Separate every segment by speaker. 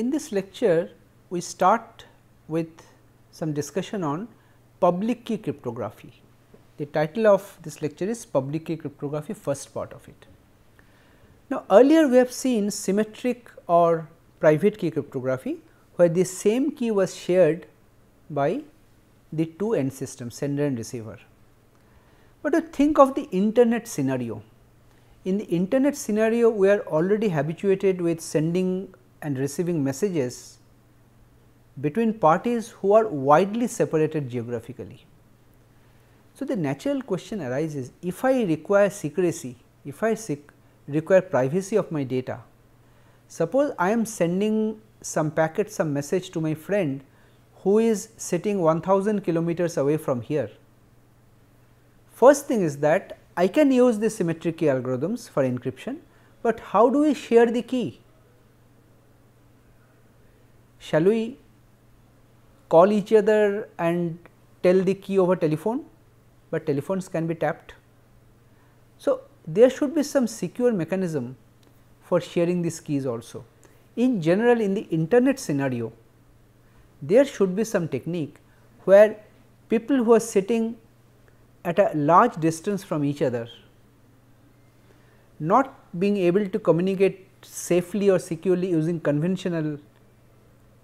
Speaker 1: In this lecture, we start with some discussion on public key cryptography. The title of this lecture is public key cryptography first part of it. Now, earlier we have seen symmetric or private key cryptography where the same key was shared by the two end systems sender and receiver. But to think of the internet scenario, in the internet scenario we are already habituated with sending and receiving messages between parties who are widely separated geographically. So, the natural question arises if I require secrecy, if I require privacy of my data, suppose I am sending some packet, some message to my friend who is sitting 1000 kilometers away from here. First thing is that I can use the symmetric key algorithms for encryption, but how do we share the key? shall we call each other and tell the key over telephone, but telephones can be tapped. So, there should be some secure mechanism for sharing these keys also. In general in the internet scenario, there should be some technique where people who are sitting at a large distance from each other, not being able to communicate safely or securely using conventional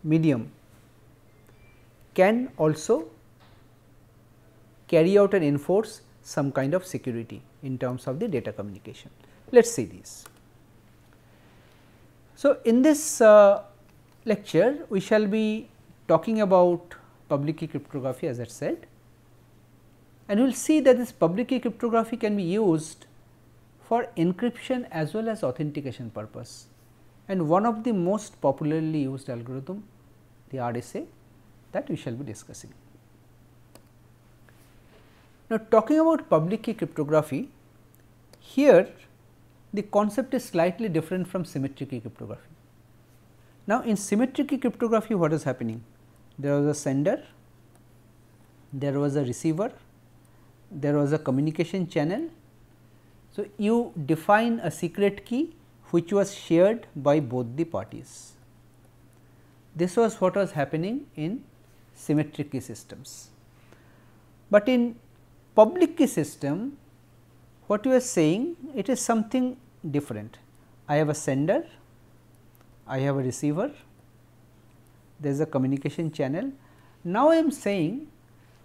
Speaker 1: medium can also carry out and enforce some kind of security in terms of the data communication. Let us see this. So, in this uh, lecture we shall be talking about public key cryptography as I said and we will see that this public key cryptography can be used for encryption as well as authentication purpose and one of the most popularly used algorithm the RSA that we shall be discussing. Now, talking about public key cryptography, here the concept is slightly different from symmetric key cryptography. Now, in symmetric key cryptography what is happening? There was a sender, there was a receiver, there was a communication channel. So, you define a secret key which was shared by both the parties. This was what was happening in symmetric key systems. But in public key system, what you are saying it is something different. I have a sender, I have a receiver, there is a communication channel. Now, I am saying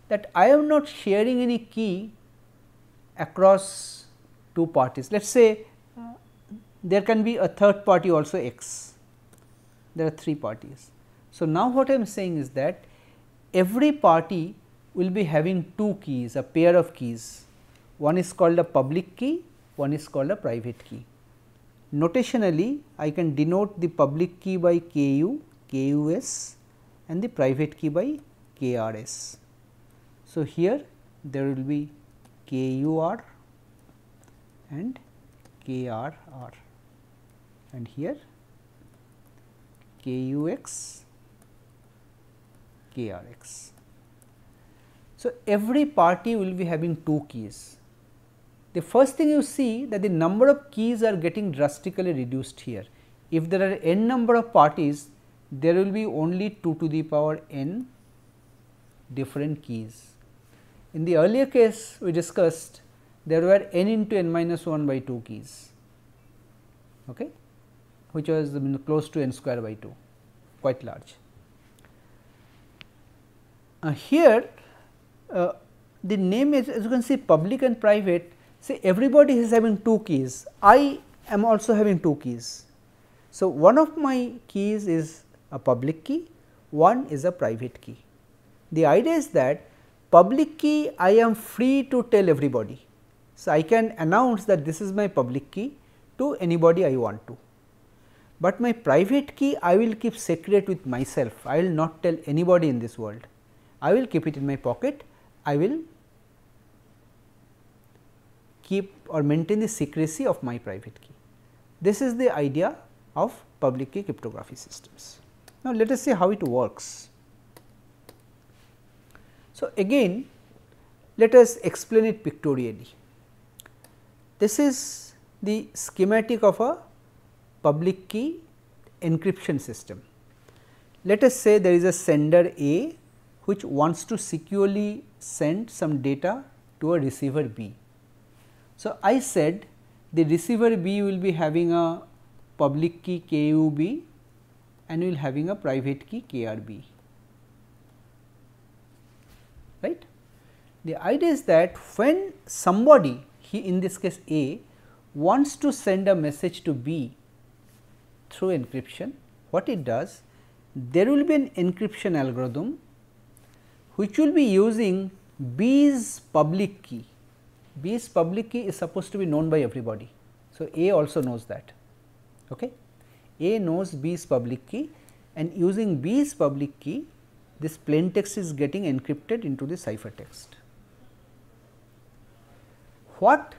Speaker 1: that I am not sharing any key across two parties. Let us say uh, there can be a third party also x, there are three parties. So, now what I am saying is that every party will be having two keys, a pair of keys. One is called a public key, one is called a private key. Notationally, I can denote the public key by KU, KUS and the private key by KRS. So, here there will be KUR and KRR and here KUX krx. So, every party will be having two keys. The first thing you see that the number of keys are getting drastically reduced here. If there are n number of parties, there will be only 2 to the power n different keys. In the earlier case we discussed there were n into n minus 1 by 2 keys, okay, which was close to n square by 2 quite large. Uh, here uh, the name is as you can see public and private say everybody is having two keys I am also having two keys. So, one of my keys is a public key one is a private key. The idea is that public key I am free to tell everybody. So, I can announce that this is my public key to anybody I want to, but my private key I will keep secret with myself I will not tell anybody in this world. I will keep it in my pocket, I will keep or maintain the secrecy of my private key. This is the idea of public key cryptography systems. Now, let us see how it works. So, again let us explain it pictorially. This is the schematic of a public key encryption system. Let us say there is a sender A which wants to securely send some data to a receiver B. So, I said the receiver B will be having a public key KUB and will having a private key KRB. Right? The idea is that when somebody he in this case A wants to send a message to B through encryption, what it does there will be an encryption algorithm which will be using B's public key. B's public key is supposed to be known by everybody. So, A also knows that. Okay? A knows B's public key and using B's public key this plain text is getting encrypted into the ciphertext. What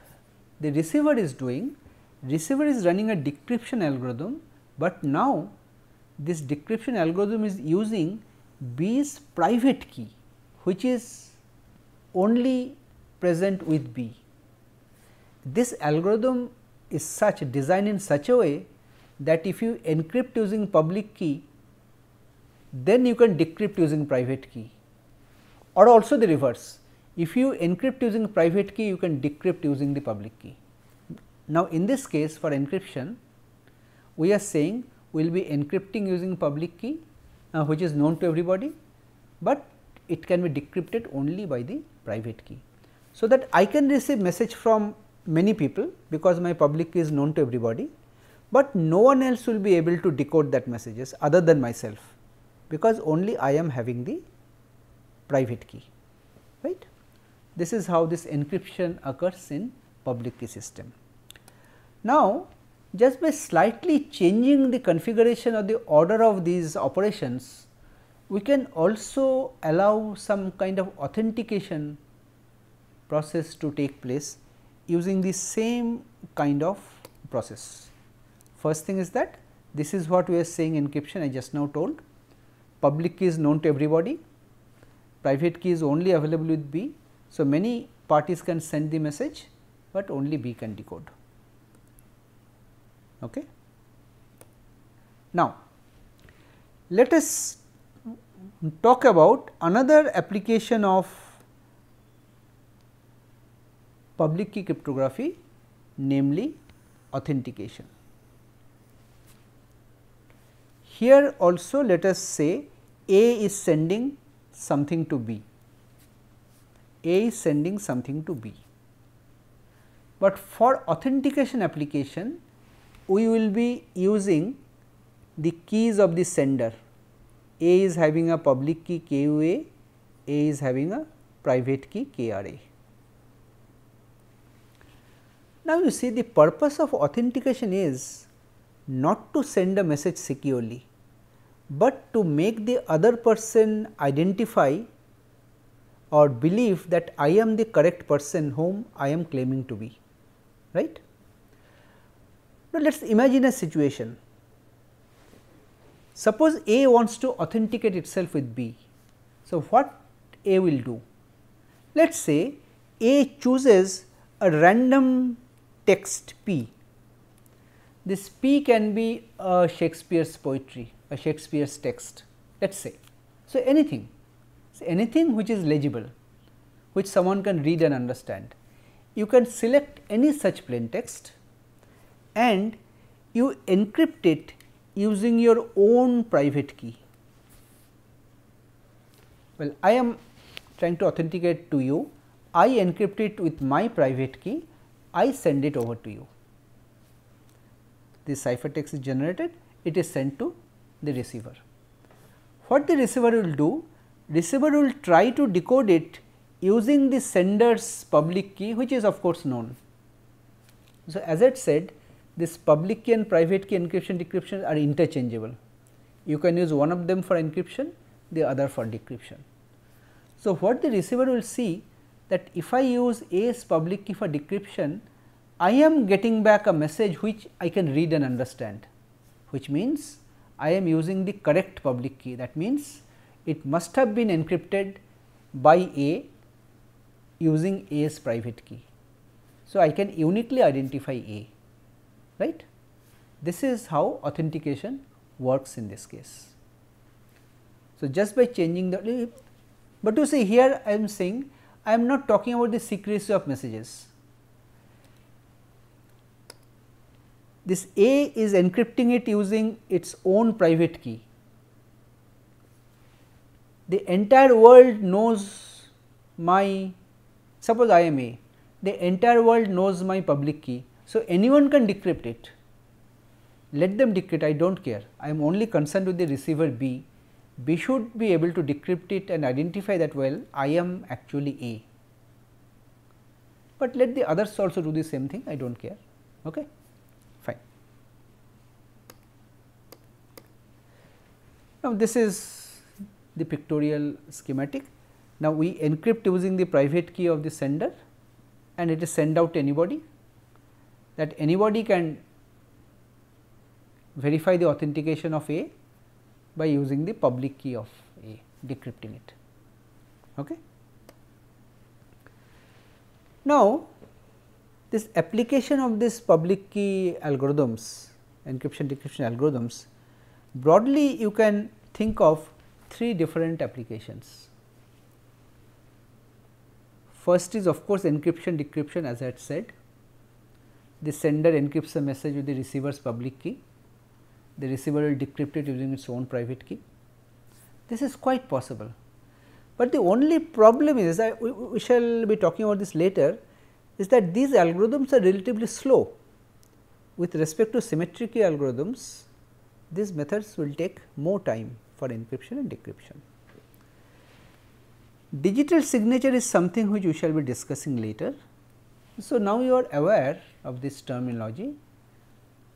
Speaker 1: the receiver is doing? Receiver is running a decryption algorithm, but now this decryption algorithm is using B's private key which is only present with B. This algorithm is such designed in such a way that if you encrypt using public key, then you can decrypt using private key or also the reverse. If you encrypt using private key, you can decrypt using the public key. Now, in this case for encryption, we are saying we will be encrypting using public key uh, which is known to everybody, but it can be decrypted only by the private key. So, that I can receive message from many people because my public key is known to everybody, but no one else will be able to decode that messages other than myself because only I am having the private key right. This is how this encryption occurs in public key system. Now, just by slightly changing the configuration or the order of these operations we can also allow some kind of authentication process to take place using the same kind of process. First thing is that this is what we are saying encryption I just now told public key is known to everybody private key is only available with B. So, many parties can send the message, but only B can decode. Okay. Now, let us talk about another application of public key cryptography namely authentication. Here also let us say A is sending something to B, A is sending something to B. But for authentication application, we will be using the keys of the sender a is having a public key KUA, A is having a private key KRA. Now, you see the purpose of authentication is not to send a message securely, but to make the other person identify or believe that I am the correct person whom I am claiming to be, right. Now, let us imagine a situation Suppose A wants to authenticate itself with B. So, what A will do? Let us say A chooses a random text P. This P can be a Shakespeare's poetry, a Shakespeare's text, let us say. So, anything, so anything which is legible, which someone can read and understand. You can select any such plain text and you encrypt it using your own private key. Well, I am trying to authenticate to you, I encrypt it with my private key, I send it over to you. This ciphertext is generated, it is sent to the receiver. What the receiver will do? Receiver will try to decode it using the sender's public key which is of course known. So, as I said this public key and private key encryption decryption are interchangeable. You can use one of them for encryption, the other for decryption. So, what the receiver will see that if I use A's public key for decryption, I am getting back a message which I can read and understand, which means I am using the correct public key. That means, it must have been encrypted by A using A's private key. So, I can uniquely identify A right. This is how authentication works in this case. So, just by changing the, but you see here I am saying I am not talking about the secrecy of messages. This A is encrypting it using its own private key. The entire world knows my, suppose I am A, the entire world knows my public key so, anyone can decrypt it, let them decrypt I do not care, I am only concerned with the receiver B, B should be able to decrypt it and identify that well I am actually A, but let the others also do the same thing I do not care. Okay? fine. Now, this is the pictorial schematic. Now, we encrypt using the private key of the sender and it is sent out to anybody that anybody can verify the authentication of A by using the public key of A, decrypting it. Okay. Now, this application of this public key algorithms, encryption decryption algorithms, broadly you can think of three different applications. First is of course, encryption decryption as I had said the sender encrypts the message with the receiver's public key, the receiver will decrypt it using its own private key. This is quite possible, but the only problem is we, we shall be talking about this later is that these algorithms are relatively slow with respect to symmetric key algorithms these methods will take more time for encryption and decryption. Digital signature is something which we shall be discussing later. So, now you are aware of this terminology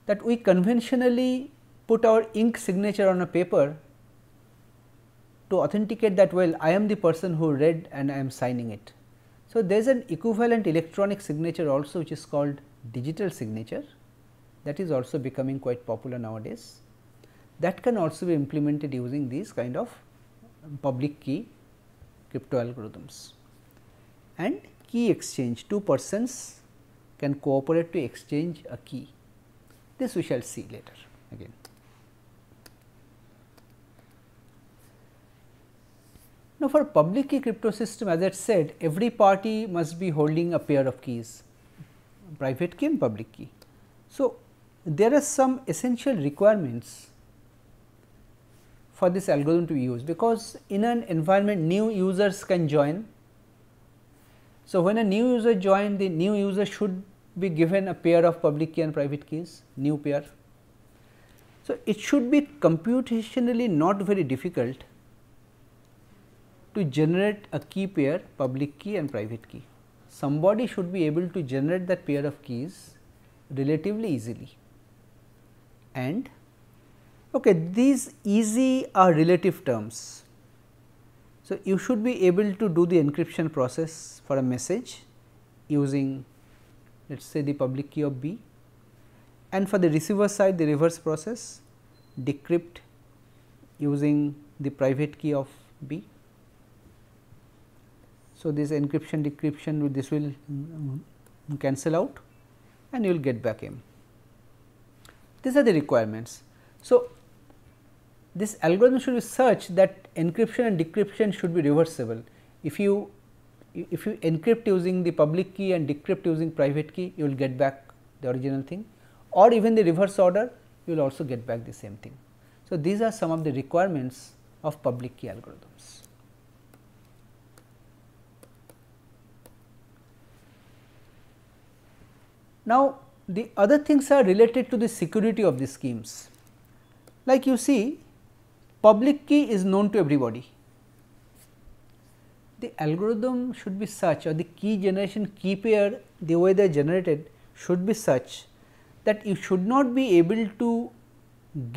Speaker 1: that we conventionally put our ink signature on a paper to authenticate that well I am the person who read and I am signing it. So, there is an equivalent electronic signature also which is called digital signature that is also becoming quite popular nowadays. That can also be implemented using these kind of public key crypto algorithms and key exchange two persons can cooperate to exchange a key. This we shall see later again. Now, for public key crypto system as I said every party must be holding a pair of keys private key and public key. So, there are some essential requirements for this algorithm to be used because in an environment new users can join so, when a new user joins, the new user should be given a pair of public key and private keys, new pair. So, it should be computationally not very difficult to generate a key pair public key and private key. Somebody should be able to generate that pair of keys relatively easily and okay, these easy are relative terms so, you should be able to do the encryption process for a message using let us say the public key of B and for the receiver side the reverse process decrypt using the private key of B. So, this encryption decryption this will cancel out and you will get back M. These are the requirements. So, this algorithm should be such that encryption and decryption should be reversible. If you if you encrypt using the public key and decrypt using private key, you will get back the original thing or even the reverse order, you will also get back the same thing. So, these are some of the requirements of public key algorithms. Now, the other things are related to the security of the schemes. Like you see public key is known to everybody. The algorithm should be such or the key generation key pair the way they are generated should be such that you should not be able to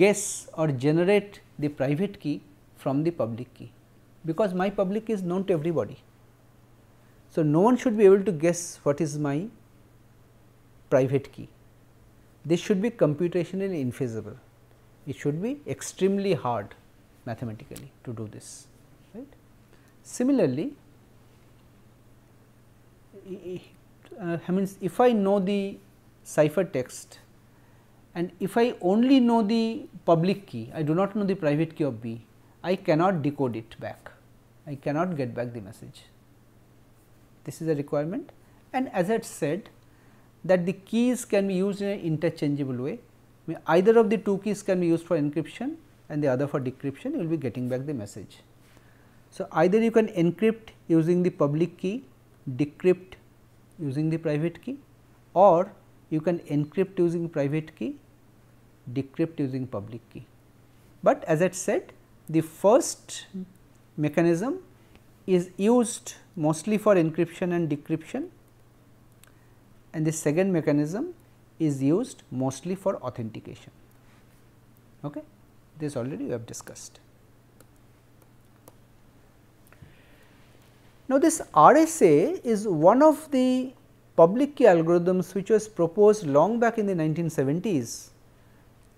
Speaker 1: guess or generate the private key from the public key because my public key is known to everybody. So, no one should be able to guess what is my private key. This should be computationally infeasible, it should be extremely hard mathematically to do this right. Similarly, uh, I mean if I know the cipher text and if I only know the public key, I do not know the private key of B, I cannot decode it back, I cannot get back the message. This is a requirement and as I said that the keys can be used in an interchangeable way, either of the two keys can be used for encryption and the other for decryption you will be getting back the message. So, either you can encrypt using the public key, decrypt using the private key or you can encrypt using private key, decrypt using public key. But as I said the first mechanism is used mostly for encryption and decryption and the second mechanism is used mostly for authentication. Okay? this already we have discussed. Now, this RSA is one of the public key algorithms which was proposed long back in the 1970s,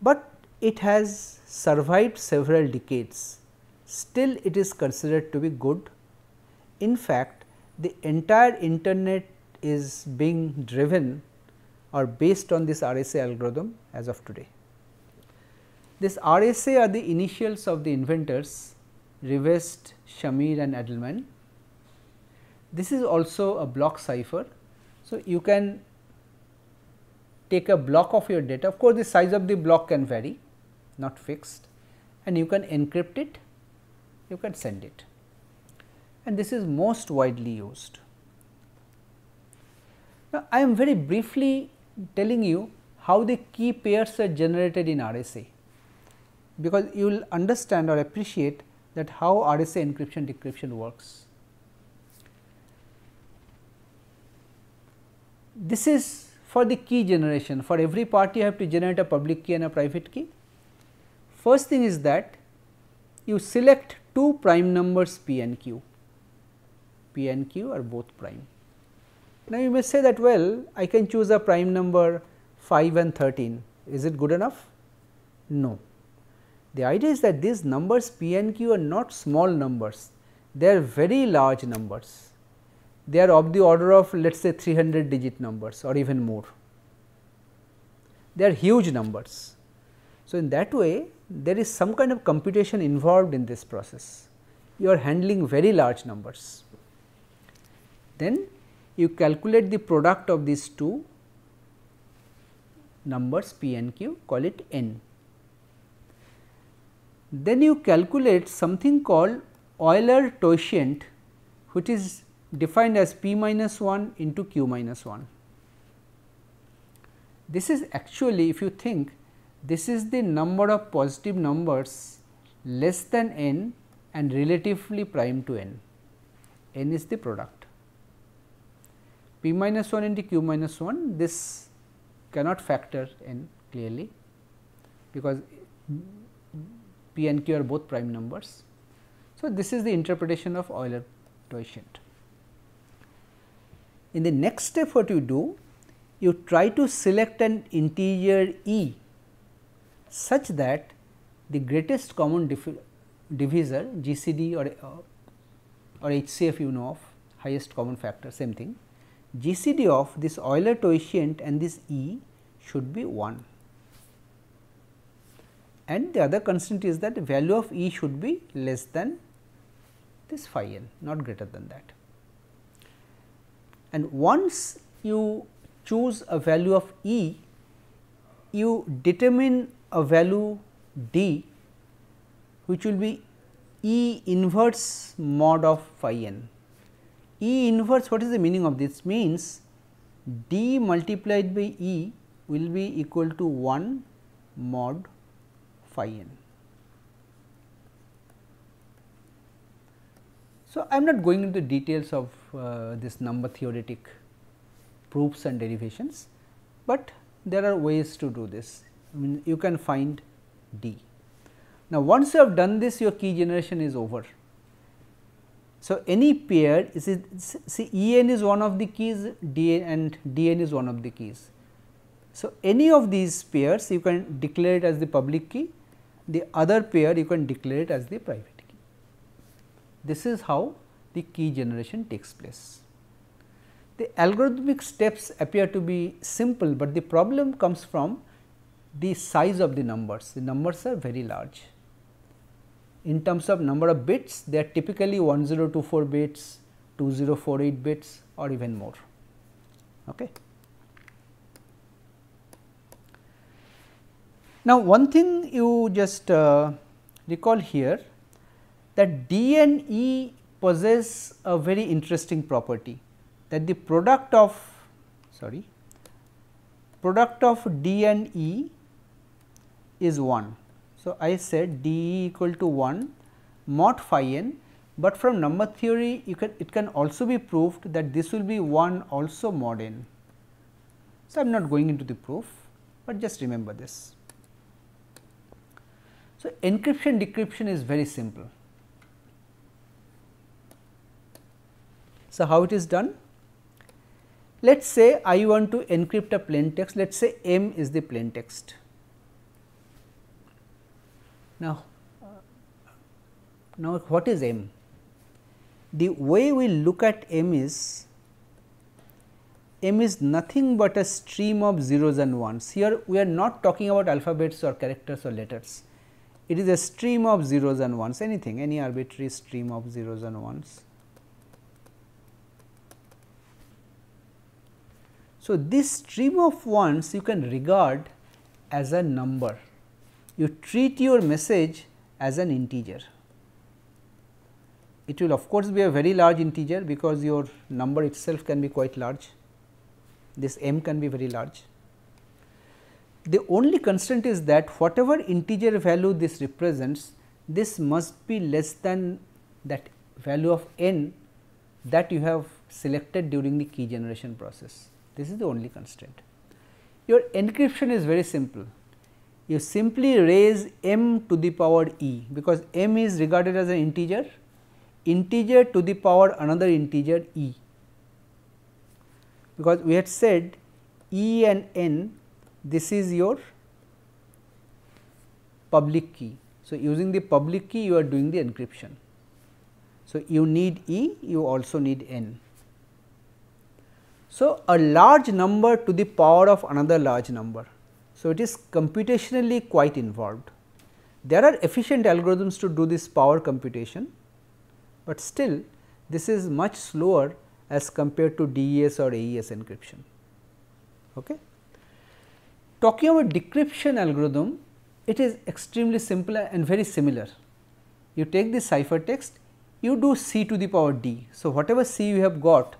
Speaker 1: but it has survived several decades. Still it is considered to be good. In fact, the entire internet is being driven or based on this RSA algorithm as of today. This RSA are the initials of the inventors Rivest, Shamir and Edelman. This is also a block cipher. So, you can take a block of your data. Of course, the size of the block can vary, not fixed and you can encrypt it, you can send it and this is most widely used. Now, I am very briefly telling you how the key pairs are generated in RSA because you will understand or appreciate that how RSA encryption decryption works. This is for the key generation for every party you have to generate a public key and a private key. First thing is that you select two prime numbers p and q, p and q are both prime. Now, you may say that well I can choose a prime number 5 and 13 is it good enough? No, the idea is that these numbers p and q are not small numbers, they are very large numbers. They are of the order of let us say 300 digit numbers or even more. They are huge numbers. So, in that way there is some kind of computation involved in this process. You are handling very large numbers. Then you calculate the product of these two numbers p and q call it n then you calculate something called Euler totient which is defined as p minus 1 into q minus 1. This is actually if you think this is the number of positive numbers less than n and relatively prime to n, n is the product. p minus 1 into q minus 1 this cannot factor n clearly because p and q are both prime numbers. So, this is the interpretation of Euler quotient. In the next step what you do, you try to select an integer e such that the greatest common divisor GCD or, uh, or HCF you know of highest common factor same thing GCD of this Euler quotient and this E should be 1 and the other constant is that the value of E should be less than this phi n, not greater than that. And once you choose a value of E, you determine a value D which will be E inverse mod of phi n. E inverse what is the meaning of this means D multiplied by E will be equal to 1 mod phi n. So, I am not going into details of uh, this number theoretic proofs and derivations, but there are ways to do this. I mean, you can find d. Now, once you have done this, your key generation is over. So, any pair is it, see E n is one of the keys D and D n is one of the keys. So, any of these pairs you can declare it as the public key the other pair you can declare it as the private key. This is how the key generation takes place. The algorithmic steps appear to be simple, but the problem comes from the size of the numbers. The numbers are very large. In terms of number of bits, they are typically 1024 bits, 2048 bits or even more. Okay. Now, one thing you just uh, recall here that D and E possess a very interesting property that the product of sorry product of D and E is 1. So, I said d equal to 1 mod phi n, but from number theory you can it can also be proved that this will be 1 also mod n. So, I am not going into the proof, but just remember this. So, encryption decryption is very simple. So, how it is done? Let us say I want to encrypt a plain text, let us say m is the plain text. Now, now what is m? The way we look at m is m is nothing but a stream of zeros and ones. Here we are not talking about alphabets or characters or letters. It is a stream of zeros and ones anything any arbitrary stream of zeros and ones. So, this stream of ones you can regard as a number. You treat your message as an integer. It will of course, be a very large integer because your number itself can be quite large. This m can be very large. The only constraint is that whatever integer value this represents, this must be less than that value of n that you have selected during the key generation process. This is the only constraint. Your encryption is very simple. You simply raise m to the power e because m is regarded as an integer, integer to the power another integer e. Because we had said e and n this is your public key. So, using the public key you are doing the encryption. So, you need E, you also need N. So, a large number to the power of another large number. So, it is computationally quite involved. There are efficient algorithms to do this power computation, but still this is much slower as compared to DES or AES encryption. Okay? Talking about decryption algorithm, it is extremely simple and very similar. You take the ciphertext, you do c to the power d. So, whatever c you have got,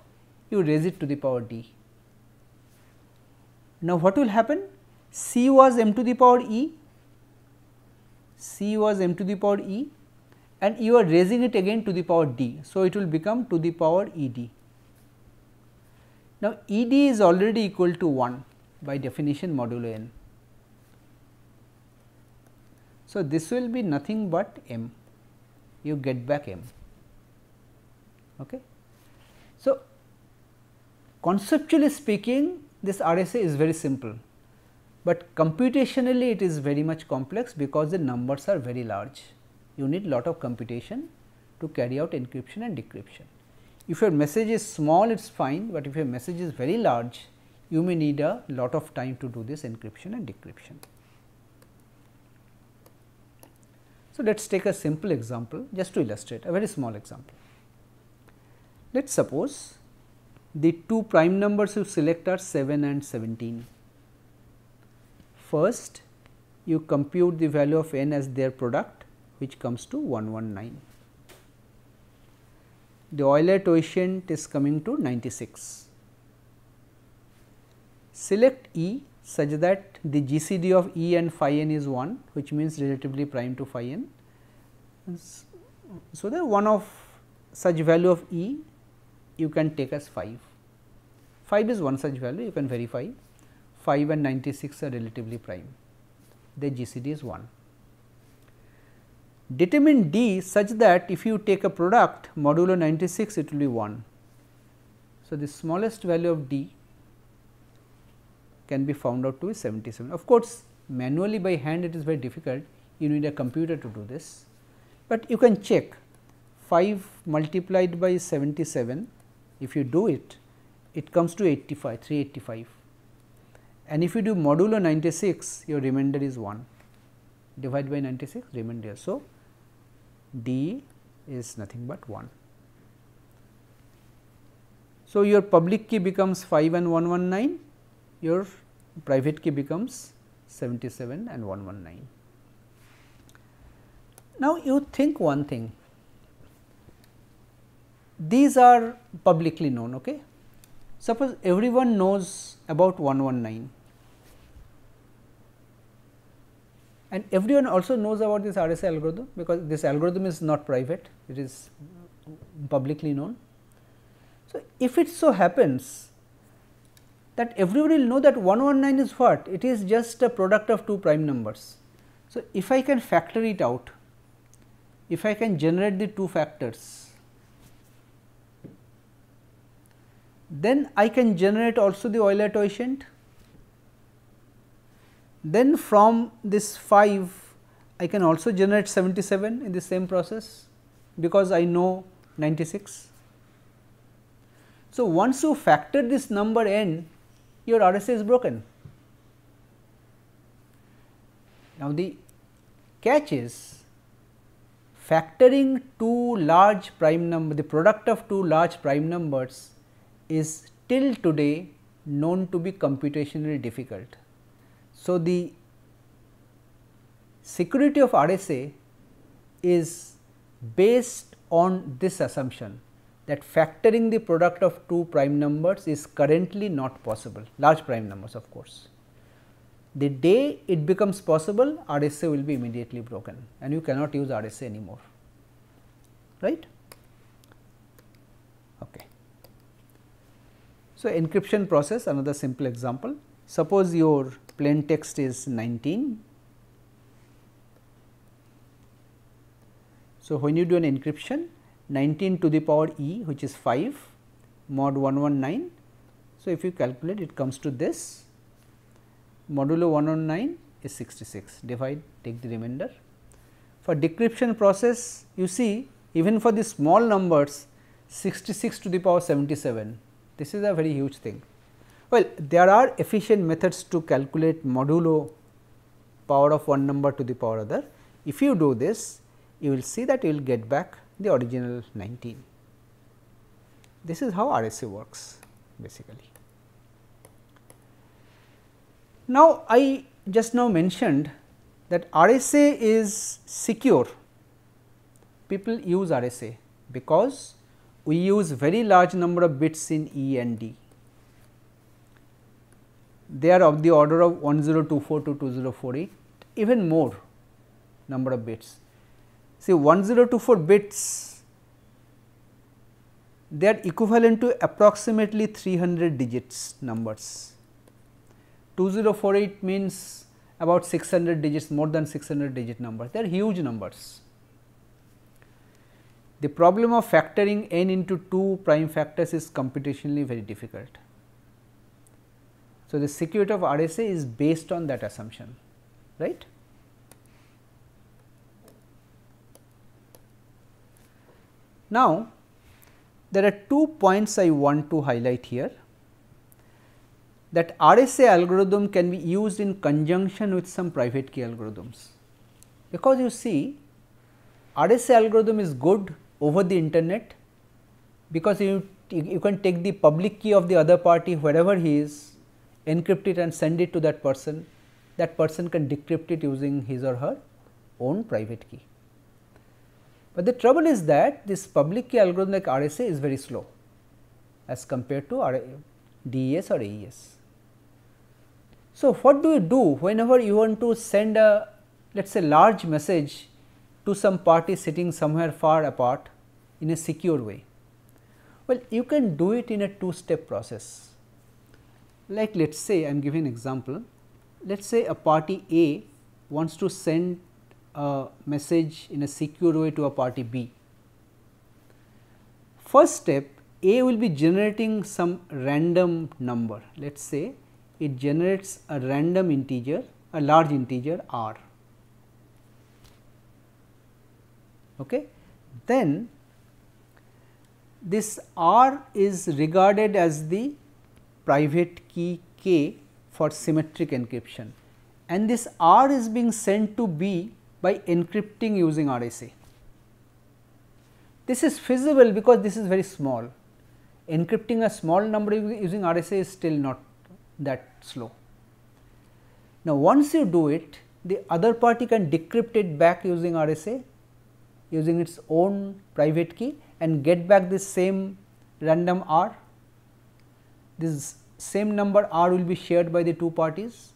Speaker 1: you raise it to the power d. Now, what will happen? c was m to the power e, c was m to the power e and you are raising it again to the power d. So, it will become to the power e d. Now, e d is already equal to 1 by definition modulo n. So, this will be nothing but m, you get back m. Okay. So, conceptually speaking this RSA is very simple, but computationally it is very much complex because the numbers are very large. You need lot of computation to carry out encryption and decryption. If your message is small it is fine, but if your message is very large you may need a lot of time to do this encryption and decryption. So, let us take a simple example just to illustrate a very small example. Let us suppose the two prime numbers you select are 7 and 17. First you compute the value of n as their product which comes to 119. The Euler coefficient is coming to 96 select E such that the GCD of E and phi n is 1 which means relatively prime to phi n. So, the one of such value of E you can take as 5. 5 is one such value you can verify 5 and 96 are relatively prime the GCD is 1. Determine D such that if you take a product modulo 96 it will be 1. So, the smallest value of D can be found out to be 77. Of course, manually by hand it is very difficult, you need a computer to do this, but you can check 5 multiplied by 77, if you do it, it comes to 85, 385 and if you do modulo 96, your remainder is 1 Divide by 96 remainder. So, d is nothing but 1. So, your public key becomes 5 and 119 your private key becomes 77 and 119. Now, you think one thing these are publicly known. Okay? Suppose everyone knows about 119 and everyone also knows about this RSA algorithm because this algorithm is not private, it is publicly known. So, if it so happens that everybody will know that 119 is what? It is just a product of two prime numbers. So, if I can factor it out, if I can generate the two factors, then I can generate also the Euler totient. Then from this 5, I can also generate 77 in the same process, because I know 96. So, once you factor this number n your RSA is broken. Now, the catch is factoring two large prime number, the product of two large prime numbers is till today known to be computationally difficult. So, the security of RSA is based on this assumption that factoring the product of two prime numbers is currently not possible, large prime numbers of course. The day it becomes possible, RSA will be immediately broken and you cannot use RSA anymore, right. Okay. So, encryption process another simple example. Suppose your plain text is 19 So, when you do an encryption, 19 to the power e which is 5 mod 119. So, if you calculate it comes to this modulo 119 is 66 divide take the remainder. For decryption process you see even for the small numbers 66 to the power 77 this is a very huge thing. Well, there are efficient methods to calculate modulo power of one number to the power other. If you do this, you will see that you will get back the original 19. This is how RSA works basically. Now, I just now mentioned that RSA is secure. People use RSA because we use very large number of bits in E and D. They are of the order of 1024 to 2048, even more number of bits. See 1024 bits they are equivalent to approximately 300 digits numbers. 2048 means about 600 digits more than 600 digit numbers they are huge numbers. The problem of factoring n into 2 prime factors is computationally very difficult. So, the security of RSA is based on that assumption right. Now, there are two points I want to highlight here that RSA algorithm can be used in conjunction with some private key algorithms. Because you see RSA algorithm is good over the internet because you, you can take the public key of the other party wherever he is, encrypt it and send it to that person, that person can decrypt it using his or her own private key. But the trouble is that this public key algorithm like RSA is very slow as compared to DES or AES. So, what do you do whenever you want to send a let us say large message to some party sitting somewhere far apart in a secure way? Well, you can do it in a two step process. Like let us say I am giving an example, let us say a party A wants to send a message in a secure way to a party B. First step A will be generating some random number let us say it generates a random integer a large integer r. Okay. Then this r is regarded as the private key k for symmetric encryption and this r is being sent to b by encrypting using RSA. This is feasible because this is very small. Encrypting a small number using RSA is still not that slow. Now, once you do it, the other party can decrypt it back using RSA using its own private key and get back the same random R. This same number R will be shared by the two parties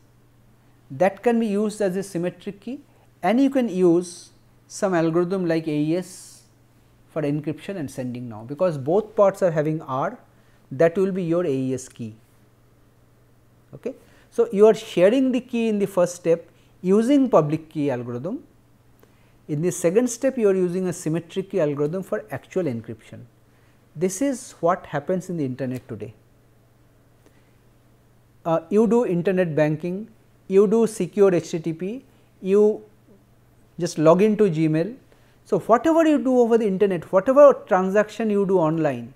Speaker 1: that can be used as a symmetric key and you can use some algorithm like AES for encryption and sending now, because both parts are having R that will be your AES key. Okay. So, you are sharing the key in the first step using public key algorithm. In the second step, you are using a symmetric key algorithm for actual encryption. This is what happens in the internet today. Uh, you do internet banking, you do secure HTTP, you just log into Gmail. So, whatever you do over the internet, whatever transaction you do online,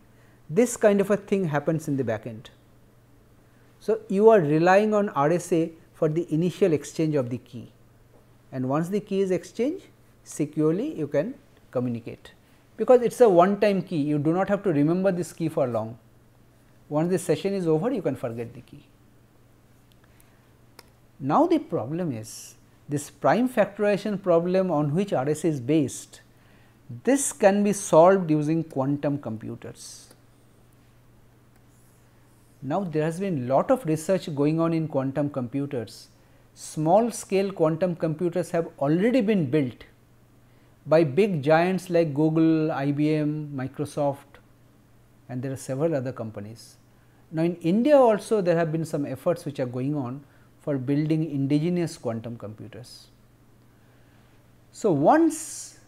Speaker 1: this kind of a thing happens in the backend. So, you are relying on RSA for the initial exchange of the key and once the key is exchanged securely you can communicate because it is a one time key you do not have to remember this key for long. Once the session is over you can forget the key. Now, the problem is this prime factorization problem on which RSA is based, this can be solved using quantum computers. Now, there has been lot of research going on in quantum computers. Small scale quantum computers have already been built by big giants like Google, IBM, Microsoft and there are several other companies. Now, in India also there have been some efforts which are going on for building indigenous quantum computers. So, once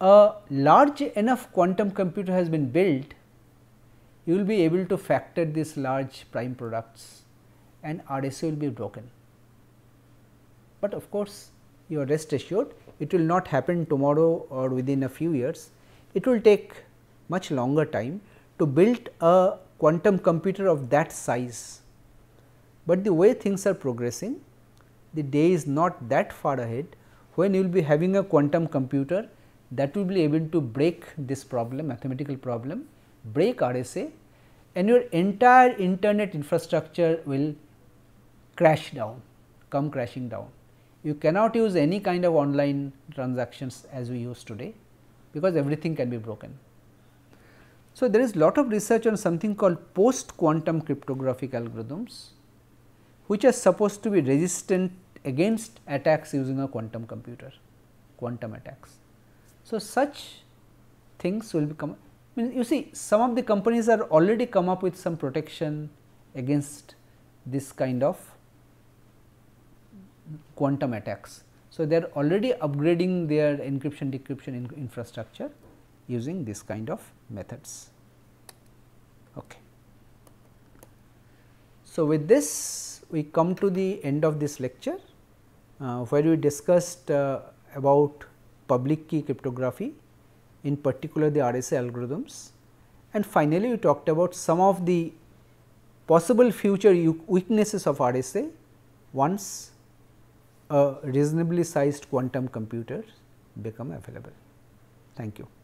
Speaker 1: a large enough quantum computer has been built, you will be able to factor these large prime products and RSA will be broken. But of course, you are rest assured it will not happen tomorrow or within a few years. It will take much longer time to build a quantum computer of that size but the way things are progressing, the day is not that far ahead when you will be having a quantum computer that will be able to break this problem, mathematical problem, break RSA and your entire internet infrastructure will crash down, come crashing down. You cannot use any kind of online transactions as we use today because everything can be broken. So, there is lot of research on something called post quantum cryptographic algorithms which are supposed to be resistant against attacks using a quantum computer, quantum attacks. So, such things will become I mean, you see some of the companies are already come up with some protection against this kind of quantum attacks. So, they are already upgrading their encryption decryption in infrastructure using this kind of methods. Okay. So, with this we come to the end of this lecture, uh, where we discussed uh, about public key cryptography, in particular the RSA algorithms. And finally, we talked about some of the possible future weaknesses of RSA once a reasonably sized quantum computer become available. Thank you.